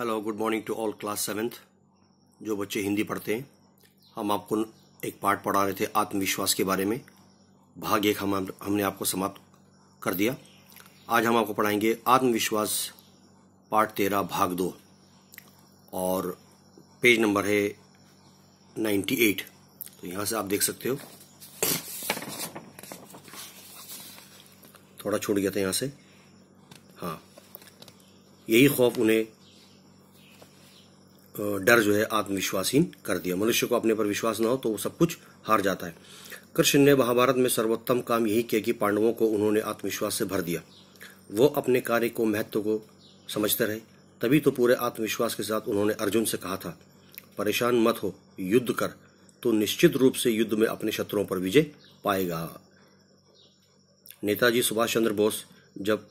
hello good morning to all class seventh जो बच्चे हिंदी पढ़ते हैं हम आपको एक पार्ट पढ़ा रहे थे आत्मविश्वास के बारे में भाग एक हम हमने आपको समाप्त कर दिया आज हम आपको पढ़ाएंगे आत्मविश्वास पार्ट तेरह भाग दो और पेज नंबर है नाइन्टी एट तो यहाँ से आप देख सकते हो थोड़ा छूट गया था यहाँ से हाँ यही खौफ उन्हें डर जो है आत्मविश्वासहीन कर दिया मनुष्य को अपने पर विश्वास ना हो तो वो सब कुछ हार जाता है कृष्ण ने महाभारत में सर्वोत्तम काम यही किया कि पांडवों को उन्होंने आत्मविश्वास से भर दिया वो अपने कार्य को महत्व को समझते रहे तभी तो पूरे आत्मविश्वास के साथ उन्होंने अर्जुन से कहा था परेशान मत हो युद्ध कर तो निश्चित रूप से युद्ध में अपने शत्रुओं पर विजय पाएगा नेताजी सुभाष चंद्र बोस जब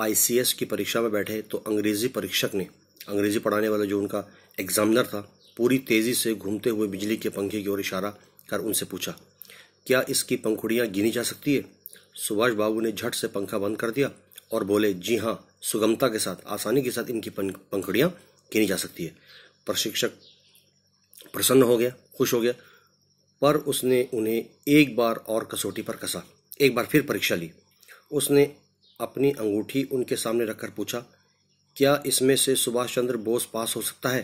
आईसीएस की परीक्षा में बैठे तो अंग्रेजी परीक्षक ने अंग्रेजी पढ़ाने वाला जो उनका एग्जामिनर था पूरी तेजी से घूमते हुए बिजली के पंखे की ओर इशारा कर उनसे पूछा क्या इसकी पंखुड़ियाँ गिनी जा सकती है सुभाष बाबू ने झट से पंखा बंद कर दिया और बोले जी हाँ सुगमता के साथ आसानी के साथ इनकी पंखुड़ियाँ गिनी जा सकती है प्रशिक्षक प्रसन्न हो गया खुश हो गया पर उसने उन्हें एक बार और कसौटी पर कसा एक बार फिर परीक्षा ली उसने अपनी अंगूठी उनके सामने रखकर पूछा क्या इसमें से सुभाष चंद्र बोस पास हो सकता है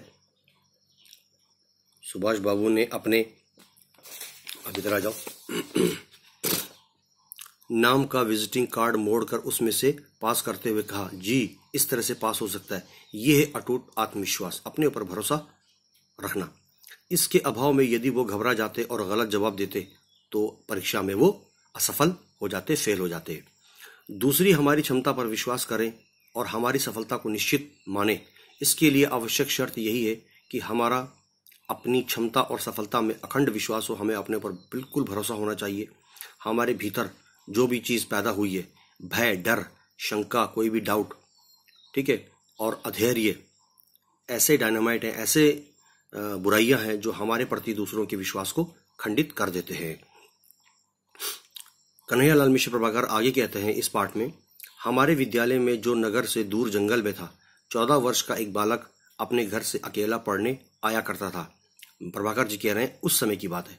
सुभाष बाबू ने अपने अभी तरह जाओ नाम का विजिटिंग कार्ड मोड़कर उसमें से पास करते हुए कहा जी इस तरह से पास हो सकता है यह है अटूट आत्मविश्वास अपने ऊपर भरोसा रखना इसके अभाव में यदि वो घबरा जाते और गलत जवाब देते तो परीक्षा में वो असफल हो जाते फेल हो जाते दूसरी हमारी क्षमता पर विश्वास करें और हमारी सफलता को निश्चित माने इसके लिए आवश्यक शर्त यही है कि हमारा अपनी क्षमता और सफलता में अखंड विश्वास हो हमें अपने ऊपर बिल्कुल भरोसा होना चाहिए हमारे भीतर जो भी चीज़ पैदा हुई है भय डर शंका कोई भी डाउट ठीक है और अधैर्य ऐसे डायनामाइट हैं ऐसे बुराइयां हैं जो हमारे प्रति दूसरों के विश्वास को खंडित कर देते हैं कन्हैयालाल मिश्र प्रभाकर आगे कहते हैं इस पाठ में हमारे विद्यालय में जो नगर से दूर जंगल में था चौदह वर्ष का एक बालक अपने घर से अकेला पढ़ने आया करता था प्रभाकर जी कह रहे हैं उस समय की बात है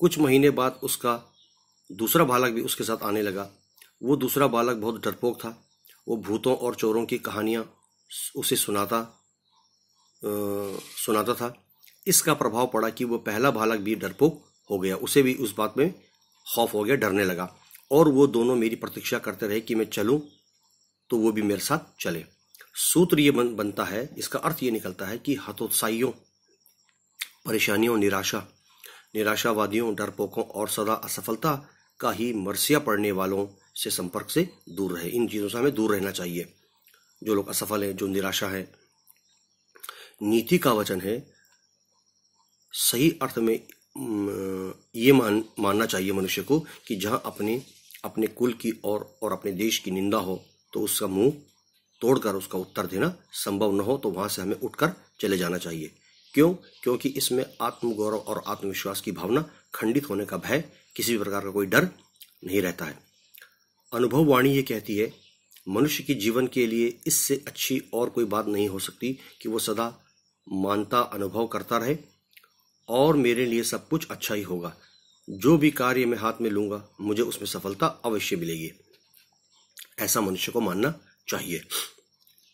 कुछ महीने बाद उसका दूसरा बालक भी उसके साथ आने लगा वो दूसरा बालक बहुत डरपोक था वो भूतों और चोरों की कहानियाँ उसे सुनाता आ, सुनाता था इसका प्रभाव पड़ा कि वो पहला बालक भी डरपोक हो गया उसे भी उस बात में खौफ हो गया डरने लगा और वो दोनों मेरी प्रतीक्षा करते रहे कि मैं चलूँ तो वो भी मेरे साथ चले सूत्र ये बन, बनता है इसका अर्थ ये निकलता है कि हतोत्साहियों परेशानियों निराशा निराशावादियों डरपोकों और सदा असफलता का ही मरसिया पड़ने वालों से संपर्क से दूर रहे इन चीज़ों से हमें दूर रहना चाहिए जो लोग असफल हैं जो निराशा है नीति का वचन है सही अर्थ में ये मान मानना चाहिए मनुष्य को कि जहां अपने अपने कुल की और और अपने देश की निंदा हो तो उसका मुंह तोड़कर उसका उत्तर देना संभव न हो तो वहां से हमें उठकर चले जाना चाहिए क्यों क्योंकि इसमें आत्मगौरव और आत्मविश्वास की भावना खंडित होने का भय किसी भी प्रकार का कोई डर नहीं रहता है अनुभव वाणी ये कहती है मनुष्य की जीवन के लिए इससे अच्छी और कोई बात नहीं हो सकती कि वो सदा मानता अनुभव करता रहे और मेरे लिए सब कुछ अच्छा ही होगा जो भी कार्य मैं हाथ में लूंगा मुझे उसमें सफलता अवश्य मिलेगी ऐसा मनुष्य को मानना चाहिए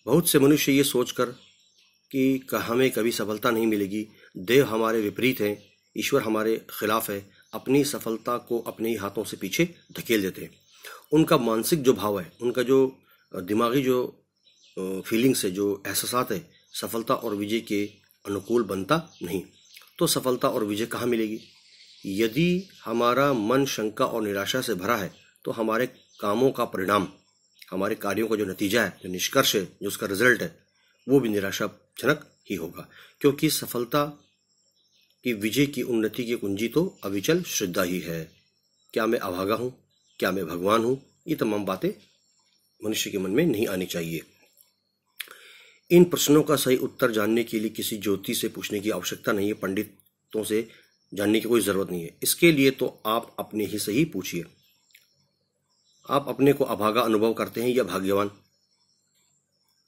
बहुत से मनुष्य ये सोचकर कि हमें कभी सफलता नहीं मिलेगी देव हमारे विपरीत हैं ईश्वर हमारे खिलाफ है अपनी सफलता को अपने ही हाथों से पीछे धकेल देते हैं उनका मानसिक जो भाव है उनका जो दिमागी जो फीलिंग्स है जो एहसास है सफलता और विजय के अनुकूल बनता नहीं तो सफलता और विजय कहाँ मिलेगी यदि हमारा मन शंका और निराशा से भरा है तो हमारे कामों का परिणाम हमारे कार्यों का जो नतीजा है जो निष्कर्ष है जो उसका रिजल्ट है वो भी निराशाजनक ही होगा क्योंकि सफलता की विजय की उन्नति की कुंजी तो अविचल श्रद्धा ही है क्या मैं अभागा हूँ क्या मैं भगवान हूँ ये तमाम बातें मनुष्य के मन में नहीं आनी चाहिए इन प्रश्नों का सही उत्तर जानने के लिए किसी ज्योति से पूछने की आवश्यकता नहीं है पंडितों से जानने की कोई ज़रूरत नहीं है इसके लिए तो आप अपने ही सही पूछिए आप अपने को अभागा अनुभव करते हैं या भाग्यवान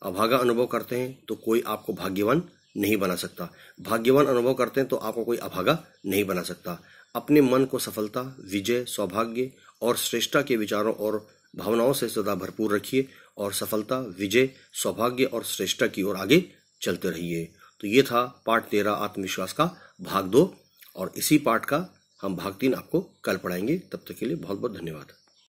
अभागा अनुभव करते हैं तो कोई आपको भाग्यवान नहीं बना सकता भाग्यवान अनुभव करते हैं तो आपको कोई अभागा नहीं बना सकता अपने मन को सफलता विजय सौभाग्य और श्रेष्ठता के विचारों और भावनाओं से सदा भरपूर रखिए और सफलता विजय सौभाग्य और श्रेष्ठता की ओर आगे चलते रहिए तो ये था पार्ट तेरह आत्मविश्वास का भाग दो और इसी पार्ट का हम भाग तीन आपको कल पढ़ाएंगे तब तक के लिए बहुत बहुत धन्यवाद